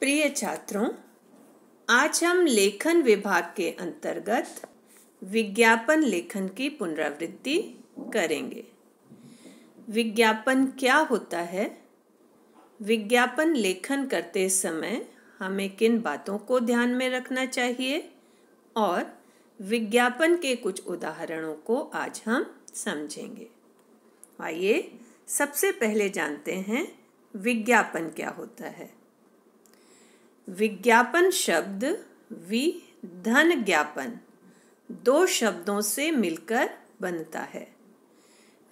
प्रिय छात्रों आज हम लेखन विभाग के अंतर्गत विज्ञापन लेखन की पुनरावृत्ति करेंगे विज्ञापन क्या होता है विज्ञापन लेखन करते समय हमें किन बातों को ध्यान में रखना चाहिए और विज्ञापन के कुछ उदाहरणों को आज हम समझेंगे आइए सबसे पहले जानते हैं विज्ञापन क्या होता है विज्ञापन शब्द वि धन ज्ञापन दो शब्दों से मिलकर बनता है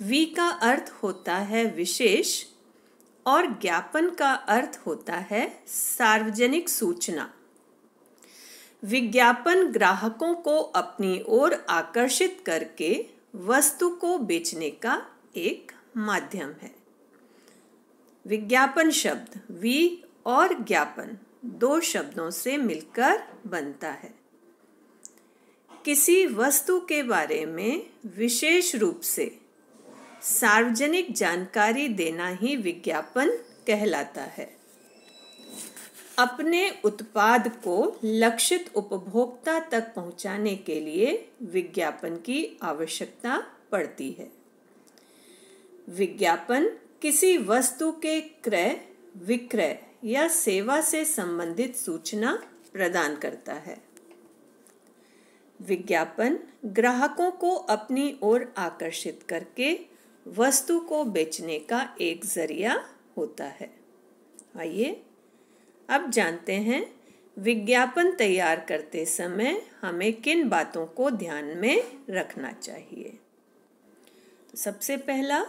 वी का अर्थ होता है विशेष और ज्ञापन का अर्थ होता है सार्वजनिक सूचना विज्ञापन ग्राहकों को अपनी ओर आकर्षित करके वस्तु को बेचने का एक माध्यम है विज्ञापन शब्द वी और ज्ञापन दो शब्दों से मिलकर बनता है किसी वस्तु के बारे में विशेष रूप से सार्वजनिक जानकारी देना ही विज्ञापन कहलाता है अपने उत्पाद को लक्षित उपभोक्ता तक पहुंचाने के लिए विज्ञापन की आवश्यकता पड़ती है विज्ञापन किसी वस्तु के क्रय विक्रय या सेवा से संबंधित सूचना प्रदान करता है विज्ञापन ग्राहकों को अपनी ओर आकर्षित करके वस्तु को बेचने का एक जरिया होता है आइए अब जानते हैं विज्ञापन तैयार करते समय हमें किन बातों को ध्यान में रखना चाहिए सबसे पहला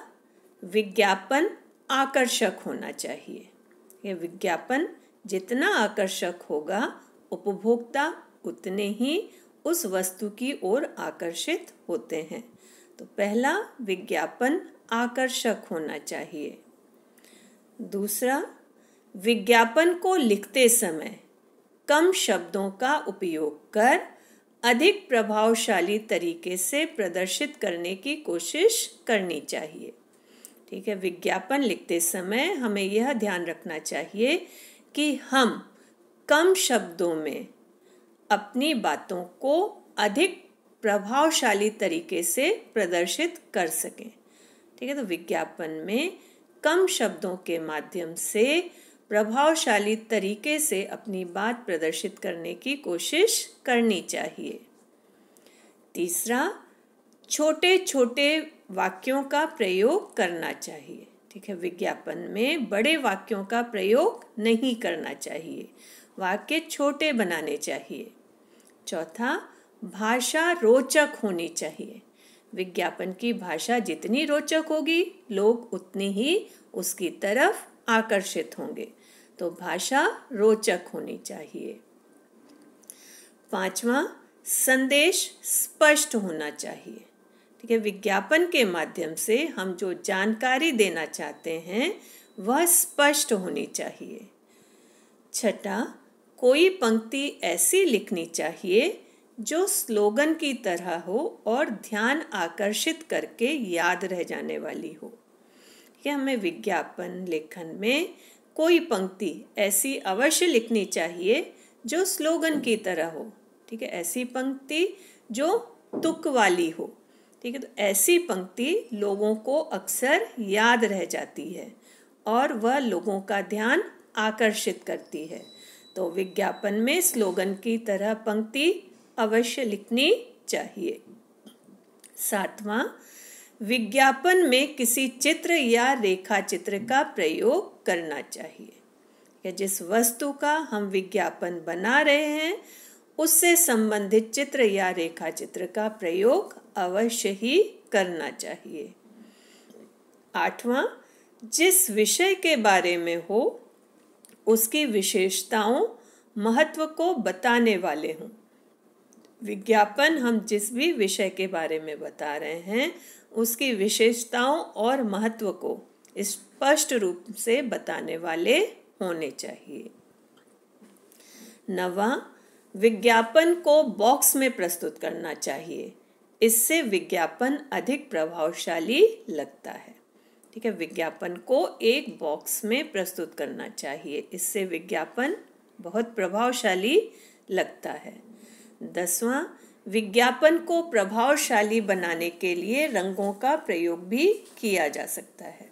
विज्ञापन आकर्षक होना चाहिए ये विज्ञापन जितना आकर्षक होगा उपभोक्ता उतने ही उस वस्तु की ओर आकर्षित होते हैं तो पहला विज्ञापन आकर्षक होना चाहिए दूसरा विज्ञापन को लिखते समय कम शब्दों का उपयोग कर अधिक प्रभावशाली तरीके से प्रदर्शित करने की कोशिश करनी चाहिए ठीक है विज्ञापन लिखते समय हमें यह ध्यान रखना चाहिए कि हम कम शब्दों में अपनी बातों को अधिक प्रभावशाली तरीके से प्रदर्शित कर सकें ठीक है तो विज्ञापन में कम शब्दों के माध्यम से प्रभावशाली तरीके से अपनी बात प्रदर्शित करने की कोशिश करनी चाहिए तीसरा छोटे छोटे वाक्यों का प्रयोग करना चाहिए ठीक है विज्ञापन में बड़े वाक्यों का प्रयोग नहीं करना चाहिए वाक्य छोटे बनाने चाहिए चौथा भाषा रोचक होनी चाहिए विज्ञापन की भाषा जितनी रोचक होगी लोग उतनी ही उसकी तरफ आकर्षित होंगे तो भाषा रोचक होनी चाहिए पांचवा संदेश स्पष्ट होना चाहिए के विज्ञापन के माध्यम से हम जो जानकारी देना चाहते हैं वह स्पष्ट होनी चाहिए छठा कोई पंक्ति ऐसी लिखनी चाहिए जो स्लोगन की तरह हो और ध्यान आकर्षित करके याद रह जाने वाली हो कि हमें विज्ञापन लेखन में कोई पंक्ति ऐसी अवश्य लिखनी चाहिए जो स्लोगन की तरह हो ठीक है ऐसी पंक्ति जो तुक वाली हो ठीक है तो ऐसी पंक्ति लोगों को अक्सर याद रह जाती है और वह लोगों का ध्यान आकर्षित करती है तो विज्ञापन में स्लोगन की तरह पंक्ति अवश्य लिखनी चाहिए सातवां विज्ञापन में किसी चित्र या रेखा चित्र का प्रयोग करना चाहिए या जिस वस्तु का हम विज्ञापन बना रहे हैं उससे संबंधित चित्र या रेखा चित्र का प्रयोग अवश्य ही करना चाहिए आठवां जिस विषय के बारे में हो उसकी विशेषताओं महत्व को बताने वाले हों विज्ञापन हम जिस भी विषय के बारे में बता रहे हैं उसकी विशेषताओं और महत्व को स्पष्ट रूप से बताने वाले होने चाहिए नवा विज्ञापन को बॉक्स में प्रस्तुत करना चाहिए इससे विज्ञापन अधिक प्रभावशाली लगता है ठीक है विज्ञापन को एक बॉक्स में प्रस्तुत करना चाहिए इससे विज्ञापन बहुत प्रभावशाली लगता है दसवां विज्ञापन को प्रभावशाली बनाने के लिए रंगों का प्रयोग भी किया जा सकता है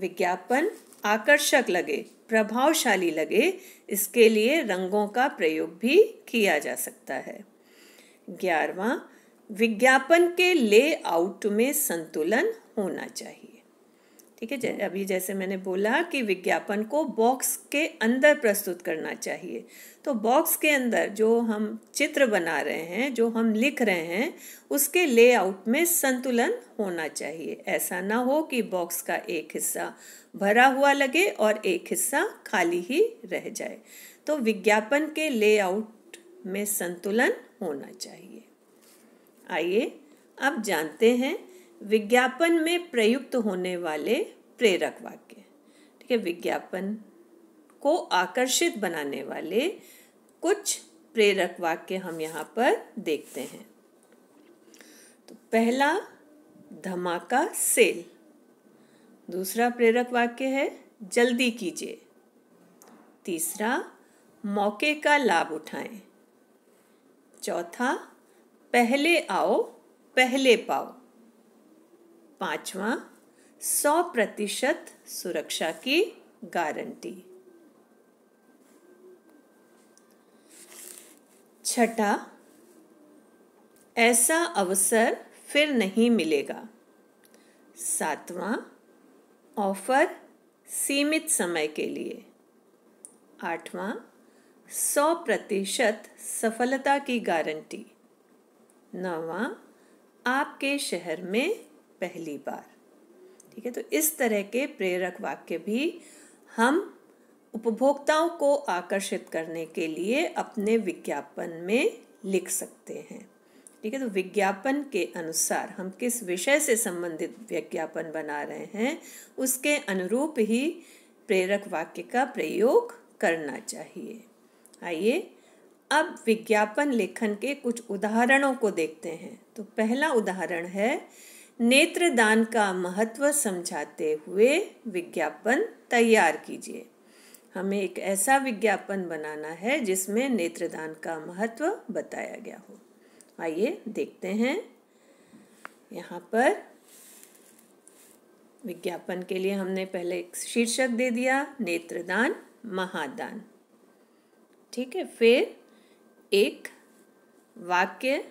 विज्ञापन आकर्षक लगे प्रभावशाली लगे इसके लिए रंगों का प्रयोग भी किया जा सकता है ग्यारहवा विज्ञापन के लेआउट में संतुलन होना चाहिए ठीक है अभी जैसे मैंने बोला कि विज्ञापन को बॉक्स के अंदर प्रस्तुत करना चाहिए तो बॉक्स के अंदर जो हम चित्र बना रहे हैं जो हम लिख रहे हैं उसके लेआउट में संतुलन होना चाहिए ऐसा ना हो कि बॉक्स का एक हिस्सा भरा हुआ लगे और एक हिस्सा खाली ही रह जाए तो विज्ञापन के लेआउट में संतुलन होना चाहिए आइए अब जानते हैं विज्ञापन में प्रयुक्त होने वाले प्रेरक वाक्य ठीक है विज्ञापन को आकर्षित बनाने वाले कुछ प्रेरक वाक्य हम यहाँ पर देखते हैं तो पहला धमाका सेल दूसरा प्रेरक वाक्य है जल्दी कीजिए तीसरा मौके का लाभ उठाएं चौथा पहले आओ पहले पाओ पांचवा सौ प्रतिशत सुरक्षा की गारंटी छठा ऐसा अवसर फिर नहीं मिलेगा सातवां ऑफर सीमित समय के लिए आठवां सौ प्रतिशत सफलता की गारंटी नवा आपके शहर में पहली बार ठीक है तो इस तरह के प्रेरक वाक्य भी हम उपभोक्ताओं को आकर्षित करने के लिए अपने विज्ञापन में लिख सकते हैं ठीक है तो विज्ञापन के अनुसार हम किस विषय से संबंधित विज्ञापन बना रहे हैं उसके अनुरूप ही प्रेरक वाक्य का प्रयोग करना चाहिए आइए अब विज्ञापन लेखन के कुछ उदाहरणों को देखते हैं तो पहला उदाहरण है नेत्रदान का महत्व समझाते हुए विज्ञापन तैयार कीजिए हमें एक ऐसा विज्ञापन बनाना है जिसमें नेत्रदान का महत्व बताया गया हो आइए देखते हैं यहाँ पर विज्ञापन के लिए हमने पहले एक शीर्षक दे दिया नेत्रदान महादान ठीक है फिर एक वाक्य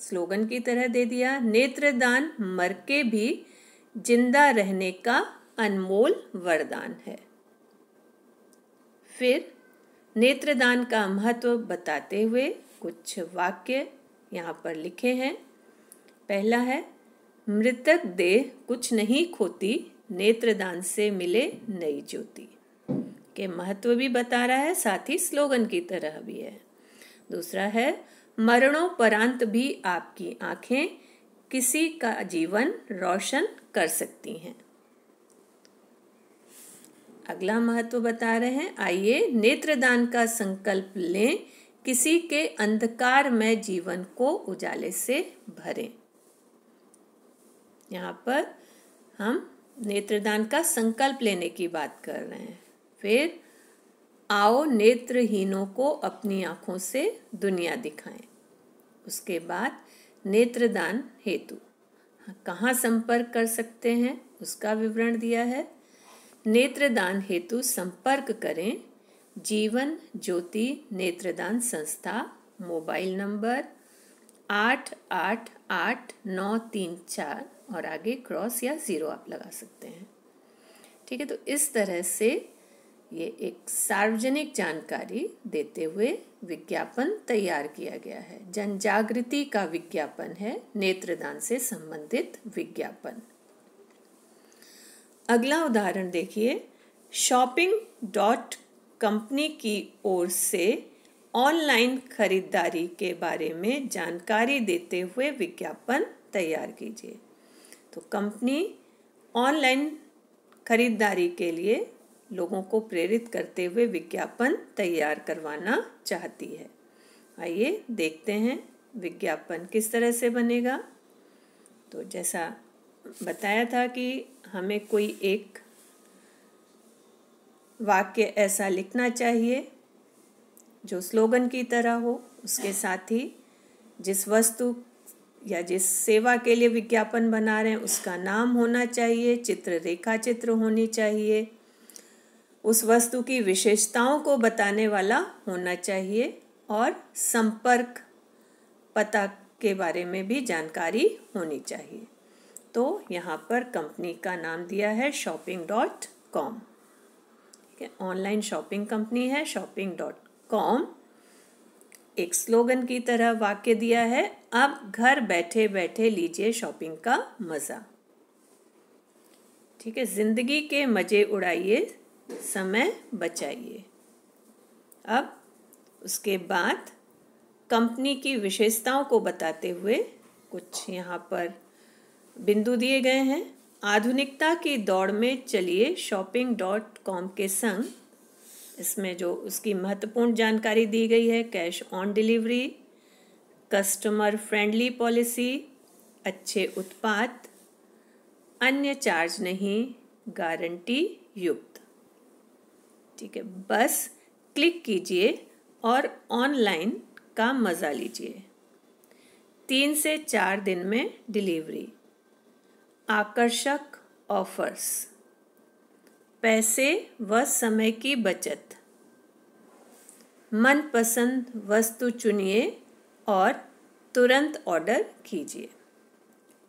स्लोगन की तरह दे दिया नेत्रदान मर के भी जिंदा रहने का अनमोल वरदान है फिर नेत्रदान का महत्व बताते हुए कुछ वाक्य यहाँ पर लिखे हैं पहला है मृतक देह कुछ नहीं खोती नेत्रदान से मिले नई ज्योति के महत्व भी बता रहा है साथ ही स्लोगन की तरह भी है दूसरा है मरणोपरांत भी आपकी आंखें किसी का जीवन रोशन कर सकती हैं अगला महत्व बता रहे हैं आइए नेत्रदान का संकल्प लें किसी के अंधकार में जीवन को उजाले से भरें यहाँ पर हम नेत्रदान का संकल्प लेने की बात कर रहे हैं फिर आओ नेत्रहीनों को अपनी आँखों से दुनिया दिखाएं उसके बाद नेत्रदान हेतु कहाँ संपर्क कर सकते हैं उसका विवरण दिया है नेत्रदान हेतु संपर्क करें जीवन ज्योति नेत्रदान संस्था मोबाइल नंबर आठ आठ आठ नौ तीन चार और आगे क्रॉस या ज़ीरो आप लगा सकते हैं ठीक है तो इस तरह से ये एक सार्वजनिक जानकारी देते हुए विज्ञापन तैयार किया गया है जन जागृति का विज्ञापन है नेत्रदान से संबंधित विज्ञापन अगला उदाहरण देखिए शॉपिंग डॉट कंपनी की ओर से ऑनलाइन खरीदारी के बारे में जानकारी देते हुए विज्ञापन तैयार कीजिए तो कंपनी ऑनलाइन खरीदारी के लिए लोगों को प्रेरित करते हुए विज्ञापन तैयार करवाना चाहती है आइए देखते हैं विज्ञापन किस तरह से बनेगा तो जैसा बताया था कि हमें कोई एक वाक्य ऐसा लिखना चाहिए जो स्लोगन की तरह हो उसके साथ ही जिस वस्तु या जिस सेवा के लिए विज्ञापन बना रहे हैं उसका नाम होना चाहिए चित्र रेखा चित्र होनी चाहिए उस वस्तु की विशेषताओं को बताने वाला होना चाहिए और संपर्क पता के बारे में भी जानकारी होनी चाहिए तो यहाँ पर कंपनी का नाम दिया है शॉपिंग डॉट कॉम ठीक है ऑनलाइन शॉपिंग कंपनी है शॉपिंग डॉट कॉम एक स्लोगन की तरह वाक्य दिया है अब घर बैठे बैठे लीजिए शॉपिंग का मज़ा ठीक है ज़िंदगी के मज़े उड़ाइए समय बचाइए अब उसके बाद कंपनी की विशेषताओं को बताते हुए कुछ यहाँ पर बिंदु दिए गए हैं आधुनिकता की दौड़ में चलिए शॉपिंग डॉट कॉम के संग इसमें जो उसकी महत्वपूर्ण जानकारी दी गई है cash on delivery customer friendly policy अच्छे उत्पाद अन्य चार्ज नहीं गारंटी युक्त ठीक है बस क्लिक कीजिए और ऑनलाइन का मज़ा लीजिए तीन से चार दिन में डिलीवरी आकर्षक ऑफर्स पैसे व समय की बचत मनपसंद वस्तु चुनिए और तुरंत ऑर्डर कीजिए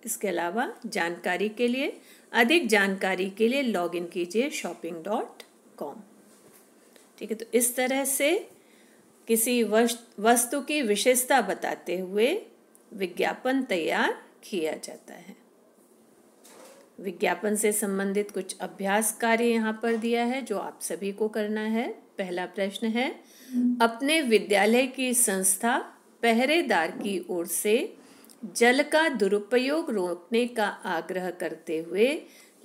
इसके अलावा जानकारी के लिए अधिक जानकारी के लिए लॉगिन कीजिए शॉपिंग डॉट कॉम ठीक है तो इस तरह से किसी वस्तु की विशेषता बताते हुए विज्ञापन तैयार किया जाता है विज्ञापन से संबंधित कुछ अभ्यास कार्य यहाँ पर दिया है जो आप सभी को करना है पहला प्रश्न है अपने विद्यालय की संस्था पहरेदार की ओर से जल का दुरुपयोग रोकने का आग्रह करते हुए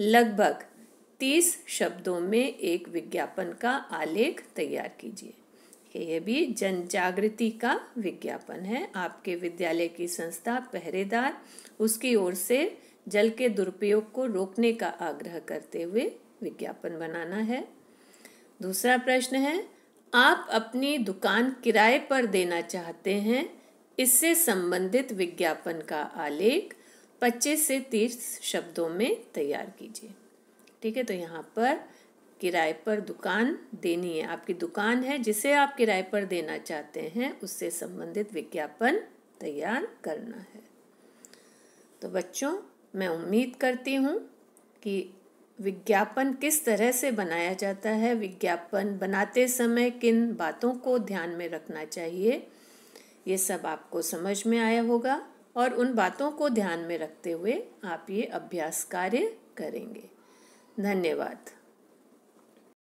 लगभग तीस शब्दों में एक विज्ञापन का आलेख तैयार कीजिए यह भी जन जागृति का विज्ञापन है आपके विद्यालय की संस्था पहरेदार उसकी ओर से जल के दुरुपयोग को रोकने का आग्रह करते हुए विज्ञापन बनाना है दूसरा प्रश्न है आप अपनी दुकान किराए पर देना चाहते हैं इससे संबंधित विज्ञापन का आलेख 25 से 30 शब्दों में तैयार कीजिए ठीक है तो यहाँ पर किराए पर दुकान देनी है आपकी दुकान है जिसे आप किराए पर देना चाहते हैं उससे संबंधित विज्ञापन तैयार करना है तो बच्चों मैं उम्मीद करती हूँ कि विज्ञापन किस तरह से बनाया जाता है विज्ञापन बनाते समय किन बातों को ध्यान में रखना चाहिए ये सब आपको समझ में आया होगा और उन बातों को ध्यान में रखते हुए आप ये अभ्यास कार्य करेंगे धन्यवाद